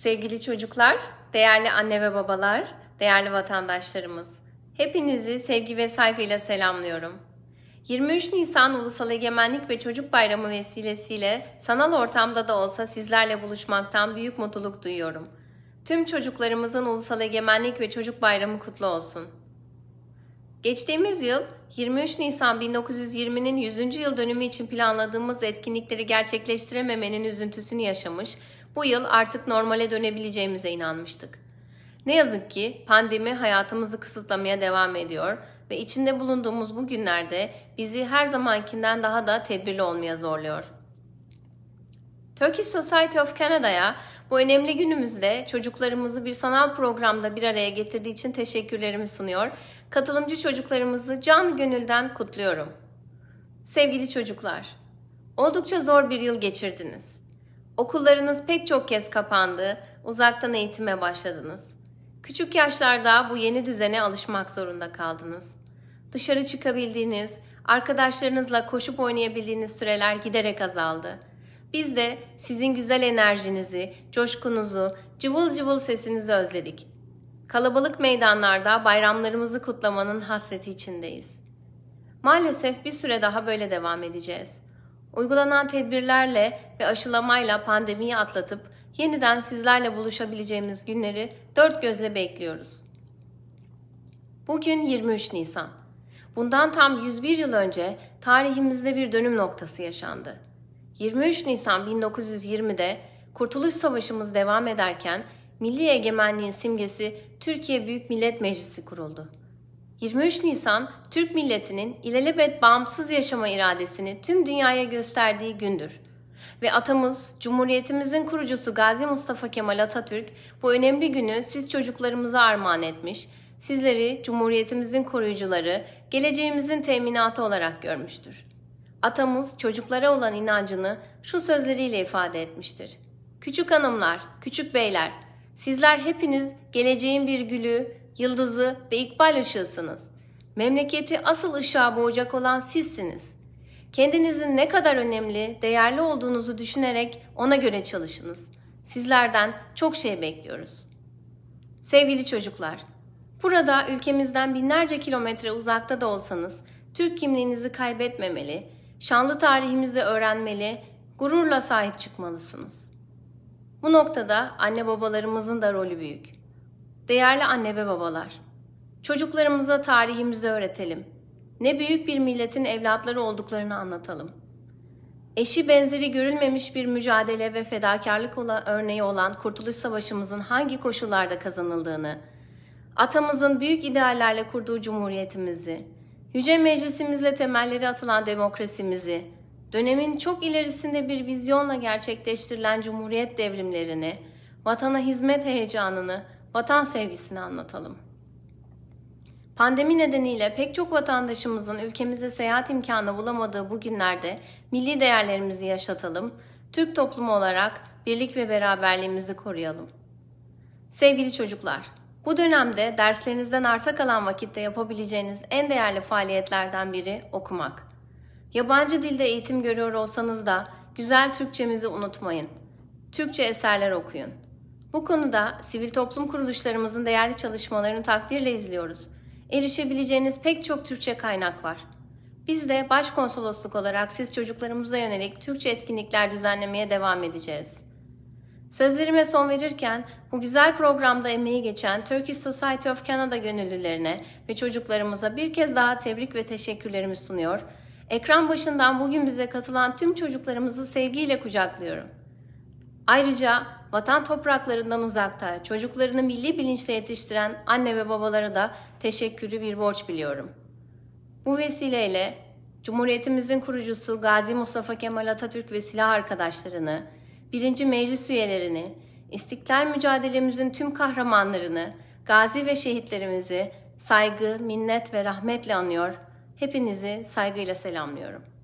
Sevgili çocuklar, değerli anne ve babalar, değerli vatandaşlarımız. Hepinizi sevgi ve saygıyla selamlıyorum. 23 Nisan Ulusal Egemenlik ve Çocuk Bayramı vesilesiyle sanal ortamda da olsa sizlerle buluşmaktan büyük mutluluk duyuyorum. Tüm çocuklarımızın Ulusal Egemenlik ve Çocuk Bayramı kutlu olsun. Geçtiğimiz yıl 23 Nisan 1920'nin 100. yıl dönümü için planladığımız etkinlikleri gerçekleştirememenin üzüntüsünü yaşamış, bu yıl artık normale dönebileceğimize inanmıştık. Ne yazık ki pandemi hayatımızı kısıtlamaya devam ediyor ve içinde bulunduğumuz bu günlerde bizi her zamankinden daha da tedbirli olmaya zorluyor. Turkish Society of Canada'ya bu önemli günümüzde çocuklarımızı bir sanal programda bir araya getirdiği için teşekkürlerimi sunuyor. Katılımcı çocuklarımızı can gönülden kutluyorum. Sevgili çocuklar, oldukça zor bir yıl geçirdiniz. Okullarınız pek çok kez kapandı, uzaktan eğitime başladınız. Küçük yaşlarda bu yeni düzene alışmak zorunda kaldınız. Dışarı çıkabildiğiniz, arkadaşlarınızla koşup oynayabildiğiniz süreler giderek azaldı. Biz de sizin güzel enerjinizi, coşkunuzu, cıvıl cıvıl sesinizi özledik. Kalabalık meydanlarda bayramlarımızı kutlamanın hasreti içindeyiz. Maalesef bir süre daha böyle devam edeceğiz. Uygulanan tedbirlerle ve aşılamayla pandemiyi atlatıp yeniden sizlerle buluşabileceğimiz günleri dört gözle bekliyoruz. Bugün 23 Nisan. Bundan tam 101 yıl önce tarihimizde bir dönüm noktası yaşandı. 23 Nisan 1920'de Kurtuluş Savaşımız devam ederken milli egemenliğin simgesi Türkiye Büyük Millet Meclisi kuruldu. 23 Nisan Türk milletinin ilelebet bağımsız yaşama iradesini tüm dünyaya gösterdiği gündür. Ve atamız, Cumhuriyetimizin kurucusu Gazi Mustafa Kemal Atatürk bu önemli günü siz çocuklarımıza armağan etmiş, sizleri Cumhuriyetimizin koruyucuları, geleceğimizin teminatı olarak görmüştür. Atamız çocuklara olan inancını şu sözleriyle ifade etmiştir. Küçük hanımlar, küçük beyler, sizler hepiniz geleceğin bir gülü, yıldızı ve ikbal ışığısınız. Memleketi asıl ışığa boğacak olan sizsiniz. Kendinizin ne kadar önemli, değerli olduğunuzu düşünerek ona göre çalışınız. Sizlerden çok şey bekliyoruz. Sevgili çocuklar, burada ülkemizden binlerce kilometre uzakta da olsanız Türk kimliğinizi kaybetmemeli, şanlı tarihimizi öğrenmeli, gururla sahip çıkmalısınız. Bu noktada anne babalarımızın da rolü büyük. Değerli anne ve babalar, çocuklarımıza tarihimizi öğretelim. Ne büyük bir milletin evlatları olduklarını anlatalım. Eşi benzeri görülmemiş bir mücadele ve fedakarlık olan, örneği olan Kurtuluş Savaşımızın hangi koşullarda kazanıldığını, atamızın büyük ideallerle kurduğu cumhuriyetimizi, Yüce Meclisimizle temelleri atılan demokrasimizi, dönemin çok ilerisinde bir vizyonla gerçekleştirilen cumhuriyet devrimlerini, vatana hizmet heyecanını, vatan sevgisini anlatalım. Pandemi nedeniyle pek çok vatandaşımızın ülkemize seyahat imkanı bulamadığı bu günlerde milli değerlerimizi yaşatalım, Türk toplumu olarak birlik ve beraberliğimizi koruyalım. Sevgili çocuklar, bu dönemde derslerinizden arta kalan vakitte yapabileceğiniz en değerli faaliyetlerden biri okumak. Yabancı dilde eğitim görüyor olsanız da güzel Türkçemizi unutmayın. Türkçe eserler okuyun. Bu konuda sivil toplum kuruluşlarımızın değerli çalışmalarını takdirle izliyoruz. Erişebileceğiniz pek çok Türkçe kaynak var. Biz de başkonsolosluk olarak siz çocuklarımıza yönelik Türkçe etkinlikler düzenlemeye devam edeceğiz. Sözlerime son verirken bu güzel programda emeği geçen Turkish Society of Canada gönüllülerine ve çocuklarımıza bir kez daha tebrik ve teşekkürlerimi sunuyor. Ekran başından bugün bize katılan tüm çocuklarımızı sevgiyle kucaklıyorum. Ayrıca vatan topraklarından uzakta çocuklarını milli bilinçle yetiştiren anne ve babalara da teşekkürü bir borç biliyorum. Bu vesileyle Cumhuriyetimizin kurucusu Gazi Mustafa Kemal Atatürk ve silah arkadaşlarını, birinci meclis üyelerini, istiklal mücadelemizin tüm kahramanlarını, gazi ve şehitlerimizi saygı, minnet ve rahmetle anıyor, hepinizi saygıyla selamlıyorum.''